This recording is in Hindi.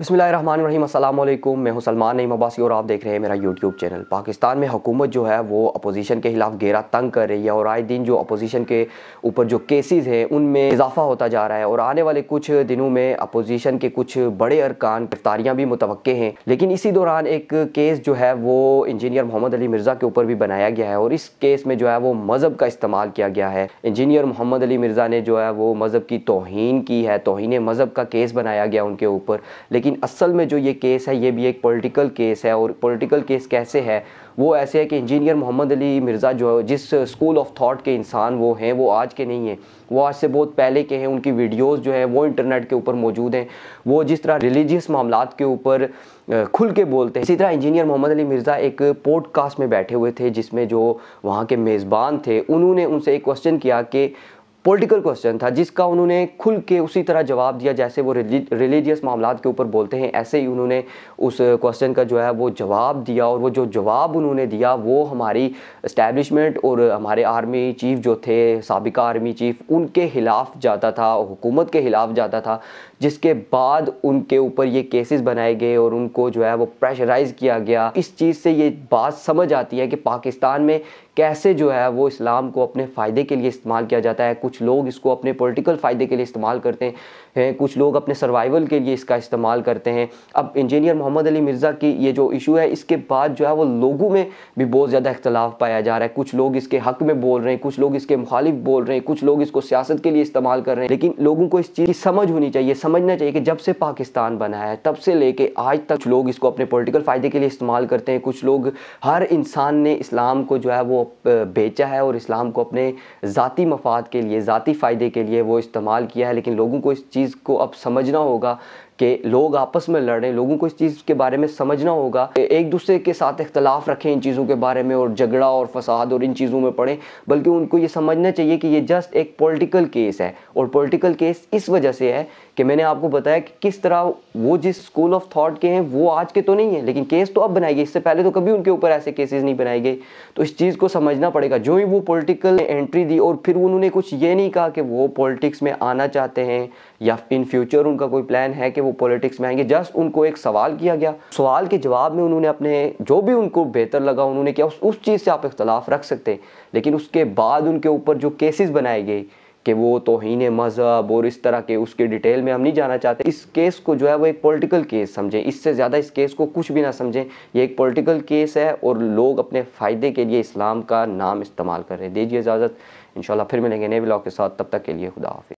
बसमीम अल्लाम मैं हूं सलमान नईम अब्बासी और आप देख रहे हैं मेरा यूट्यूब चैनल पाकिस्तान में हुकूमत जो है वो अपोजिशन के खिलाफ घेरा तंग कर रही है और आए दिन जो अपोजिशन के ऊपर जो केसेस हैं उनमें इजाफा होता जा रहा है और आने वाले कुछ दिनों में अपोजिशन के कुछ बड़े अरकान गिरफ्तारियाँ भी मुतव हैं लेकिन इसी दौरान एक केस जो है वो इंजीनियर मोहम्मद अली मिर्ज़ा के ऊपर भी बनाया गया है और इस केस में जो है वो मज़हब का इस्तेमाल किया गया है इंजीनियर मोहम्मद अली मिर्ज़ा ने जो है वो मज़हब की तोहन की है तोहन मज़हब का केस बनाया गया उनके ऊपर लेकिन लेकिन असल में जो ये केस है ये भी एक पॉलिटिकल केस है और पॉलिटिकल केस कैसे है वो ऐसे है कि इंजीनियर मोहम्मद अली मिर्ज़ा जो जिस स्कूल ऑफ थॉट के इंसान वो हैं वो आज के नहीं हैं वो आज से बहुत पहले के हैं उनकी वीडियोज़ जो है वो इंटरनेट के ऊपर मौजूद हैं वो जिस तरह रिलीजियस मामला के ऊपर खुल के बोलते हैं इसी तरह इंजीनियर मोहम्मद अली मिर्ज़ा एक पॉडकास्ट में बैठे हुए थे जिसमें जो वहाँ के मेज़बान थे उन्होंने उनसे एक क्वेश्चन किया कि पॉलिटिकल क्वेश्चन था जिसका उन्होंने खुल के उसी तरह जवाब दिया जैसे वो रिलीजियस मामला के ऊपर बोलते हैं ऐसे ही उन्होंने उस क्वेश्चन का जो है वो जवाब दिया और वो जो जवाब उन्होंने दिया वो हमारी इस्टेबलिशमेंट और हमारे आर्मी चीफ जो थे सबका आर्मी चीफ उनके ख़िलाफ़ जाता था हुकूमत के ख़िलाफ़ जाता था जिसके बाद उनके ऊपर ये केसेस बनाए गए और उनको जो है वो प्रेशराइज किया गया इस चीज़ से ये बात समझ आती है कि पाकिस्तान में कैसे जो है वो इस्लाम को अपने फ़ायदे के लिए इस्तेमाल किया जाता है कुछ लोग इसको अपने पॉलिटिकल फ़ायदे के लिए इस्तेमाल करते हैं कुछ लोग अपने सर्वाइवल के लिए इसका इस्तेमाल करते हैं अब इंजीनियर मोहम्मद अली मिर्ज़ा की ये जो इशू है इसके बाद जो है वो लोगों में भी बहुत ज़्यादा इख्तलाफ पाया जा रहा है कुछ लोग इसके हक में बोल रहे हैं कुछ लोग इसके मुखालिफ बोल रहे हैं कुछ लोग इसको सियासत के लिए इस्तेमाल कर रहे हैं लेकिन लोगों को इस चीज़ की समझ होनी चाहिए समझना चाहिए कि जब से पाकिस्तान बना है तब से लेके आज तक लोग इसको अपने पोलिटिकल फ़ायदे के लिए इस्तेमाल करते हैं कुछ लोग हर इंसान ने इस्लाम को जो है वो बेचा है और इस्लाम को अपने ज़ाती मफाद के लिए ज़ाती फ़ायदे के लिए वो इस्तेमाल किया है लेकिन लोगों को इस चीज़ को अब समझना होगा कि लोग आपस में लड़ें लोगों को इस चीज़ के बारे में समझना होगा एक दूसरे के साथ इख्तलाफ रखें इन चीज़ों के बारे में और झगड़ा और फसाद और इन चीज़ों में पड़ें बल्कि उनको ये समझना चाहिए कि ये जस्ट एक पॉलिटिकल केस है और पॉलिटिकल केस इस वजह से है कि मैंने आपको बताया कि किस तरह वो जिस स्कूल ऑफ थाट के हैं वो आज के तो नहीं है लेकिन केस तो अब बनाए गए इससे पहले तो कभी उनके ऊपर ऐसे केसेज नहीं बनाए गए तो इस चीज़ को समझना पड़ेगा जो ही वो पोलिटिकल एंट्री दी और फिर उन्होंने कुछ ये नहीं कहा कि वो पॉलिटिक्स में आना चाहते हैं या इन फ्यूचर उनका कोई प्लान है कि वो पॉलिटिक्स में आएंगे जस्ट उनको एक सवाल किया गया सवाल के जवाब में उन्होंने अपने जो भी उनको बेहतर लगा उन्होंने किया उस, उस चीज़ से आप इख्तलाफ रख सकते हैं लेकिन उसके बाद उनके ऊपर जो केसेस बनाए गए कि वो तोहन मज़हब और इस तरह के उसके डिटेल में हम नहीं जाना चाहते इस केस को जो है वो एक पॉलिटिकल केस समझें इससे ज़्यादा इस केस को कुछ भी ना समझें ये एक पॉलिटिकल केस है और लोग अपने फ़ायदे के लिए इस्लाम का नाम इस्तेमाल कर रहे हैं दीजिए इजाज़त इन फिर मिलेंगे नए ब्लॉग के साथ तब तक के लिए खुदा हाफि